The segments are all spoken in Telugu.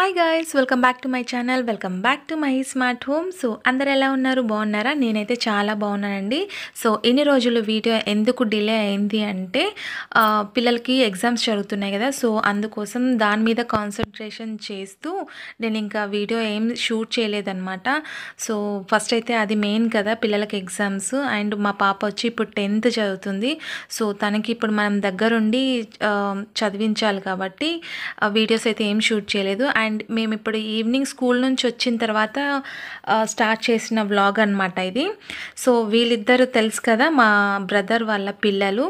Hi guys welcome back to my channel welcome back to my smart home so అందరు ఎలా ఉన్నారు బాగున్నారా నేనైతే చాలా బాగున్నానండి సో ఎన్ని రోజులు వీడియో ఎందుకు డిలే అయింది అంటే పిల్లలకి ఎగ్జామ్స్ జరుగుతున్నాయి కదా సో అందుకోసం దాని మీద కాన్సన్ట్రేషన్ చేస్తూ నేను ఇంకా వీడియో ఏం షూట్ చేయలేదన్నమాట సో ఫస్ట్ అయితే అది మెయిన్ కదా పిల్లలకి ఎగ్జామ్స్ అండ్ మా పాప వచ్చి ఇప్పుడు టెన్త్ చదువుతుంది సో తనకి ఇప్పుడు మనం దగ్గరుండి చదివించాలి కాబట్టి వీడియోస్ అయితే ఏం షూట్ చేయలేదు అండ్ అండ్ మేము ఇప్పుడు ఈవినింగ్ స్కూల్ నుంచి వచ్చిన తర్వాత స్టార్ట్ చేసిన వ్లాగ్ అనమాట ఇది సో వీళ్ళిద్దరూ తెలుసు కదా మా బ్రదర్ వాళ్ళ పిల్లలు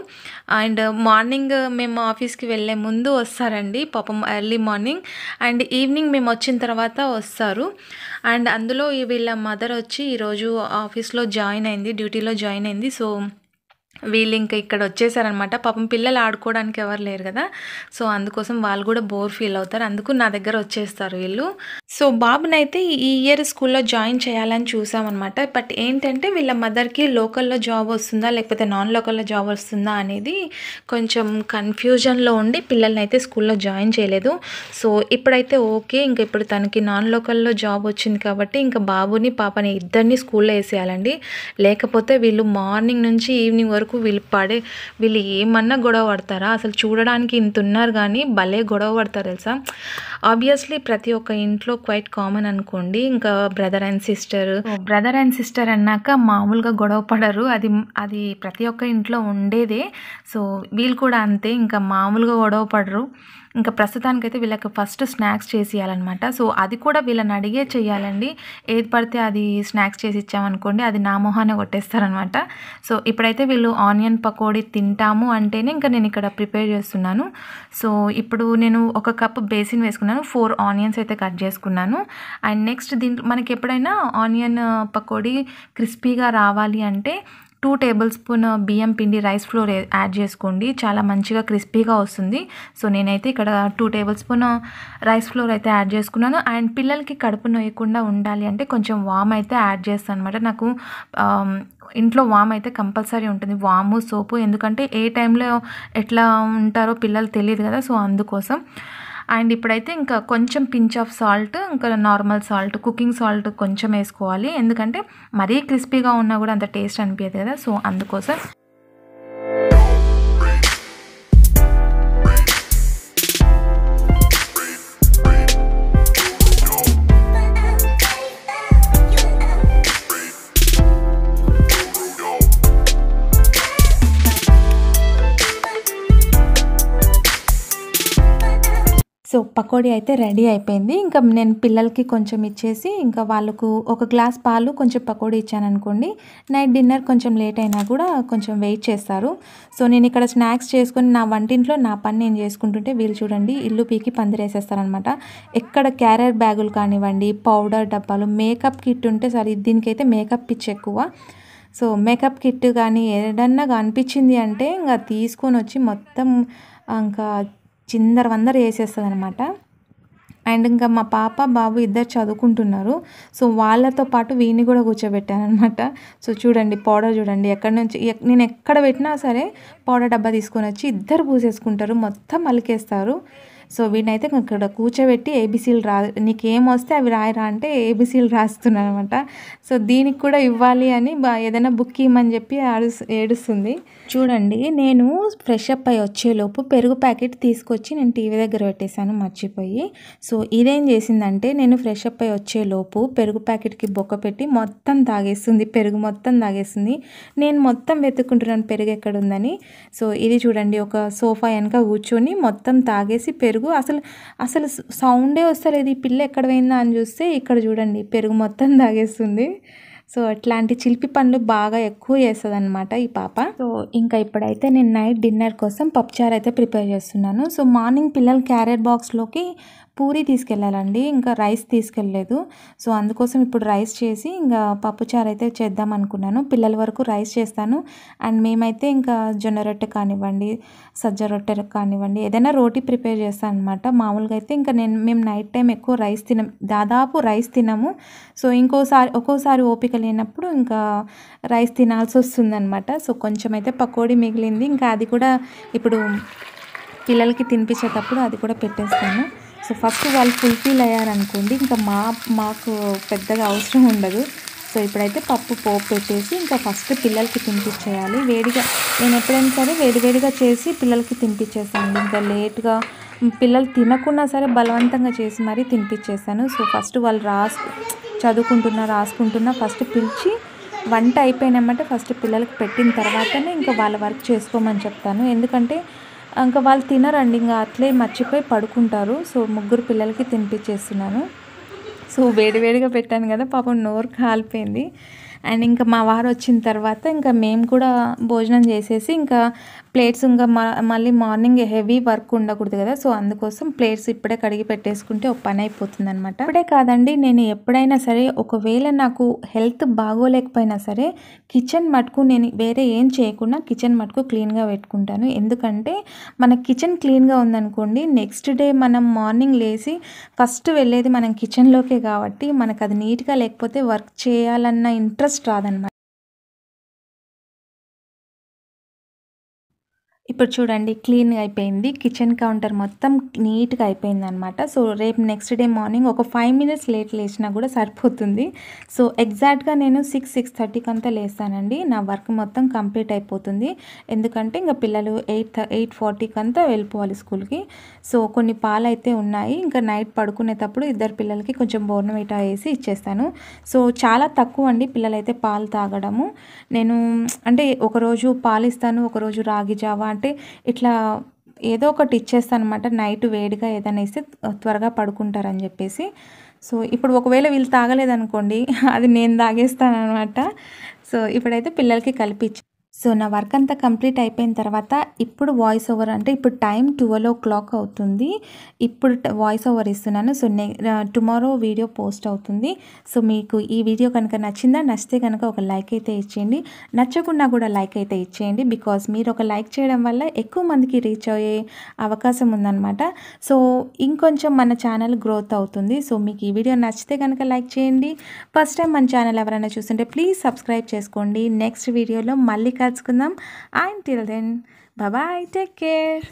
అండ్ మార్నింగ్ మేము ఆఫీస్కి వెళ్ళే ముందు వస్తారండి పాపం ఎర్లీ మార్నింగ్ అండ్ ఈవినింగ్ మేము వచ్చిన తర్వాత వస్తారు అండ్ అందులో వీళ్ళ మదర్ వచ్చి ఈరోజు ఆఫీస్లో జాయిన్ అయింది డ్యూటీలో జాయిన్ అయింది సో వీళ్ళు ఇంకా ఇక్కడ వచ్చేసారనమాట పాపం పిల్లలు ఆడుకోవడానికి ఎవరు లేరు కదా సో అందుకోసం వాళ్ళు కూడా బోర్ ఫీల్ అవుతారు అందుకు నా దగ్గర వచ్చేస్తారు వీళ్ళు సో బాబునైతే ఈ ఇయర్ స్కూల్లో జాయిన్ చేయాలని చూసామన్నమాట బట్ ఏంటంటే వీళ్ళ మదర్కి లోకల్లో జాబ్ వస్తుందా లేకపోతే నాన్ లోకల్లో జాబ్ వస్తుందా అనేది కొంచెం కన్ఫ్యూజన్లో ఉండి పిల్లల్ని అయితే స్కూల్లో జాయిన్ చేయలేదు సో ఇప్పుడైతే ఓకే ఇంకా ఇప్పుడు తనకి నాన్ లోకల్లో జాబ్ వచ్చింది కాబట్టి ఇంకా బాబుని పాపని ఇద్దరిని స్కూల్లో వేసేయాలండి లేకపోతే వీళ్ళు మార్నింగ్ నుంచి ఈవినింగ్ వరకు వీళ్ళు పడే వీళ్ళు ఏమన్నా గొడవ పడతారా అసలు చూడడానికి ఇంత ఉన్నారు కానీ భలే గొడవ పడతారు తెలుసా ఆబ్వియస్లీ ప్రతి ఒక్క ఇంట్లో క్వైట్ కామన్ అనుకోండి ఇంకా brother and sister brother and sister అన్నాక మామూలుగా గొడవ పడరు అది అది ప్రతి ఒక్క ఇంట్లో ఉండేదే సో వీళ్ళు కూడా అంతే ఇంకా మామూలుగా గొడవ పడరు ఇంకా ప్రస్తుతానికైతే వీళ్ళకి ఫస్ట్ స్నాక్స్ చేసేయాలన్నమాట సో అది కూడా వీళ్ళని అడిగే చేయాలండి ఏది పడితే అది స్నాక్స్ చేసి ఇచ్చామనుకోండి అది నా మొహాన్ని కొట్టేస్తారనమాట సో ఇప్పుడైతే వీళ్ళు ఆనియన్ పకోడీ తింటాము అంటేనే ఇంకా నేను ఇక్కడ ప్రిపేర్ చేస్తున్నాను సో ఇప్పుడు నేను ఒక కప్ బేసిన్ వేసుకున్నాను ఫోర్ ఆనియన్స్ అయితే కట్ చేసుకున్నాను అండ్ నెక్స్ట్ దీంట్లో మనకి ఎప్పుడైనా ఆనియన్ పకోడీ క్రిస్పీగా రావాలి అంటే టూ టేబుల్ స్పూన్ బియ్యం పిండి రైస్ ఫ్లోర్ యాడ్ చేసుకోండి చాలా మంచిగా క్రిస్పీగా వస్తుంది సో నేనైతే ఇక్కడ two table spoon rice flour అయితే యాడ్ చేసుకున్నాను అండ్ పిల్లలకి కడుపు నొయ్యకుండా ఉండాలి అంటే కొంచెం వామ్ అయితే యాడ్ చేస్తాను అనమాట నాకు ఇంట్లో వామ్ అయితే కంపల్సరీ ఉంటుంది వాము సోపు ఎందుకంటే ఏ టైంలో ఎట్లా ఉంటారో పిల్లలు తెలియదు కదా సో అందుకోసం అండ్ ఇప్పుడైతే ఇంకా కొంచెం పించ్ ఆఫ్ సాల్ట్ ఇంకా నార్మల్ సాల్ట్ కుకింగ్ సాల్ట్ కొంచెం వేసుకోవాలి ఎందుకంటే మరీ క్రిస్పీగా ఉన్నా కూడా అంత టేస్ట్ అనిపించదు కదా సో అందుకోసం సో పకోడీ అయితే రెడీ అయిపోయింది ఇంకా నేను పిల్లలకి కొంచెం ఇచ్చేసి ఇంకా వాళ్ళకు ఒక గ్లాస్ పాలు కొంచెం పకోడీ ఇచ్చాను అనుకోండి నైట్ డిన్నర్ కొంచెం లేట్ అయినా కూడా కొంచెం వెయిట్ చేస్తారు సో నేను ఇక్కడ స్నాక్స్ చేసుకుని నా వంటింట్లో నా పని నేను చేసుకుంటుంటే వీళ్ళు చూడండి ఇల్లు పీకి పందిరేసేస్తారనమాట ఎక్కడ క్యారియర్ బ్యాగులు కానివ్వండి పౌడర్ డబ్బాలు మేకప్ కిట్ ఉంటే సరే దీనికైతే మేకప్ పిచ్ ఎక్కువ సో మేకప్ కిట్ కానీ ఏదన్నా అనిపించింది అంటే ఇంకా తీసుకొని వచ్చి మొత్తం ఇంకా చిందర వందర వేసేస్తుంది అనమాట అండ్ ఇంకా మా పాప బాబు ఇద్దరు చదువుకుంటున్నారు సో వాళ్ళతో పాటు వీని కూడా కూర్చోబెట్టాను అనమాట సో చూడండి పౌడర్ చూడండి ఎక్కడి నుంచి నేను ఎక్కడ పెట్టినా సరే పౌడర్ డబ్బా తీసుకొని వచ్చి ఇద్దరు పూసేసుకుంటారు మొత్తం మలికేస్తారు సో వీడినైతే ఇక్కడ కూర్చోబెట్టి ఏబీసీలు రా నీకు వస్తే అవి రాయరా అంటే ఏబీసీలు రాస్తున్నాను అనమాట సో దీనికి కూడా ఇవ్వాలి అని ఏదైనా బుక్ ఇవ్వమని చెప్పి ఏడుస్తుంది చూడండి నేను ఫ్రెష్ అప్ అయి వచ్చేలోపు పెరుగు ప్యాకెట్ తీసుకొచ్చి నేను టీవీ దగ్గర పెట్టేశాను మర్చిపోయి సో ఇదేం చేసిందంటే నేను ఫ్రెష్అప్ అయ్యి అయి వచ్చేలోపు పెరుగు ప్యాకెట్కి బొక్క పెట్టి మొత్తం తాగేస్తుంది పెరుగు మొత్తం తాగేస్తుంది నేను మొత్తం వెతుక్కుంటున్నాను పెరుగు ఎక్కడ ఉందని సో ఇది చూడండి ఒక సోఫా వెనక కూర్చొని మొత్తం తాగేసి పెరుగు పెరుగు అసలు అసలు సౌండే వస్తలేదు ఈ పిల్ల ఎక్కడ పోయిందా అని చూస్తే ఇక్కడ చూడండి పెరుగు మొత్తం తాగేస్తుంది సో అట్లాంటి చిలిపి పండ్లు బాగా ఎక్కువ చేస్తుంది అనమాట ఈ పాప సో ఇంకా ఇప్పుడైతే నేను నైట్ డిన్నర్ కోసం పప్పుచారు అయితే ప్రిపేర్ చేస్తున్నాను సో మార్నింగ్ పిల్లలు క్యారెట్ బాక్స్లోకి పూరి తీసుకెళ్ళాలండి ఇంకా రైస్ తీసుకెళ్ళలేదు సో అందుకోసం ఇప్పుడు రైస్ చేసి ఇంకా పప్పుచారు అయితే చేద్దాం అనుకున్నాను పిల్లల వరకు రైస్ చేస్తాను అండ్ మేమైతే ఇంకా జొన్న రొట్టె కానివ్వండి సజ్జ రొట్టె కానివ్వండి ఏదైనా రోటీ ప్రిపేర్ చేస్తాను అనమాట మామూలుగా అయితే ఇంకా నేను మేము నైట్ టైం ఎక్కువ రైస్ తినం దాదాపు రైస్ తినము సో ఇంకోసారి ఒక్కోసారి ఓపిక లేనప్పుడు ఇంకా రైస్ తినాల్సి వస్తుందనమాట సో కొంచెం అయితే పకోడీ మిగిలింది ఇంకా అది కూడా ఇప్పుడు పిల్లలకి తినిపించేటప్పుడు అది కూడా పెట్టేస్తాను సో ఫస్ట్ వాళ్ళు ఫుల్ఫిల్ అయ్యారనుకోండి ఇంకా మా మాకు పెద్దగా అవసరం ఉండదు సో ఇప్పుడైతే పప్పు పోపు పెట్టేసి ఇంకా ఫస్ట్ పిల్లలకి తినిపించేయాలి వేడిగా నేను ఎప్పుడైనా సరే వేడివేడిగా చేసి పిల్లలకి తినిపించేస్తాను ఇంకా లేట్గా పిల్లలు తినకుండా సరే బలవంతంగా చేసి మరీ తినిపించేస్తాను సో ఫస్ట్ వాళ్ళు రాసు చదువుకుంటున్నా రాసుకుంటున్నా ఫస్ట్ పిలిచి వంట అయిపోయినామంటే ఫస్ట్ పిల్లలకి పెట్టిన తర్వాతనే ఇంకా వాళ్ళ వర్క్ చేసుకోమని చెప్తాను ఎందుకంటే ఇంకా వాళ్ళు తినరండి ఇంకా అట్లే మర్చిపోయి పడుకుంటారు సో ముగ్గురు పిల్లలకి తినిపించేస్తున్నాను సో వేడివేడిగా పెట్టాను కదా పాపం నోరు కాలిపోయింది అండ్ ఇంకా మా వారు వచ్చిన తర్వాత ఇంకా మేము కూడా భోజనం చేసేసి ఇంకా ప్లేట్స్ ఇంకా మళ్ళీ మార్నింగ్ హెవీ వర్క్ ఉండకూడదు కదా సో అందుకోసం ప్లేట్స్ ఇప్పుడే కడిగి పెట్టేసుకుంటే ఒక పని అయిపోతుంది అనమాట ఇప్పుడే కాదండి నేను ఎప్పుడైనా సరే ఒకవేళ నాకు హెల్త్ బాగోలేకపోయినా సరే కిచెన్ మటుకు నేను వేరే ఏం చేయకుండా కిచెన్ మటుకు క్లీన్గా పెట్టుకుంటాను ఎందుకంటే మన కిచెన్ క్లీన్గా ఉందనుకోండి నెక్స్ట్ డే మనం మార్నింగ్ లేచి ఫస్ట్ వెళ్ళేది మనం కిచెన్లోకే కాబట్టి మనకు అది నీట్గా లేకపోతే వర్క్ చేయాలన్న ఇంట్రెస్ట్ రాదనమాట ఇప్పుడు చూడండి క్లీన్గా అయిపోయింది కిచెన్ కౌంటర్ మొత్తం నీట్గా అయిపోయింది అనమాట సో రేపు నెక్స్ట్ డే మార్నింగ్ ఒక ఫైవ్ మినిట్స్ లేట్ లేచినా కూడా సరిపోతుంది సో ఎగ్జాక్ట్గా నేను సిక్స్ సిక్స్ థర్టీకి అంతా లేస్తానండి నా వర్క్ మొత్తం కంప్లీట్ అయిపోతుంది ఎందుకంటే ఇంకా పిల్లలు ఎయిట్ ఎయిట్ ఫార్టీకి అంతా వెళ్ళిపోవాలి స్కూల్కి సో కొన్ని పాలు అయితే ఉన్నాయి ఇంకా నైట్ పడుకునేటప్పుడు ఇద్దరు పిల్లలకి కొంచెం బోర్నవిటా వేసి ఇచ్చేస్తాను సో చాలా తక్కువ అండి పిల్లలైతే పాలు తాగడము నేను అంటే ఒకరోజు పాలు ఇస్తాను ఒకరోజు రాగి జావా కాబట్టి ఇట్లా ఏదో ఒకటి ఇచ్చేస్తాను అనమాట నైట్ వేడిగా ఏదైనా ఇస్తే త్వరగా పడుకుంటారని చెప్పేసి సో ఇప్పుడు ఒకవేళ వీళ్ళు తాగలేదనుకోండి అది నేను తాగేస్తాను అనమాట సో ఇప్పుడైతే పిల్లలకి కలిపించి సో నా వర్క్ అంతా కంప్లీట్ అయిపోయిన తర్వాత ఇప్పుడు వాయిస్ ఓవర్ అంటే ఇప్పుడు టైం ట్వెల్వ్ ఓ క్లాక్ అవుతుంది ఇప్పుడు వాయిస్ ఓవర్ ఇస్తున్నాను సో నే టుమారో వీడియో పోస్ట్ అవుతుంది సో మీకు ఈ వీడియో కనుక నచ్చిందా నచ్చితే కనుక ఒక లైక్ అయితే ఇచ్చేయండి నచ్చకుండా కూడా లైక్ అయితే ఇచ్చేయండి బికాస్ మీరు ఒక లైక్ చేయడం వల్ల ఎక్కువ మందికి రీచ్ అయ్యే అవకాశం ఉందన్నమాట సో ఇంకొంచెం మన ఛానల్ గ్రోత్ అవుతుంది సో మీకు ఈ వీడియో నచ్చితే కనుక లైక్ చేయండి ఫస్ట్ టైం మన ఛానల్ ఎవరైనా చూస్తుంటే ప్లీజ్ సబ్స్క్రైబ్ చేసుకోండి నెక్స్ట్ వీడియోలో మళ్ళీ Until then, bye bye, take care.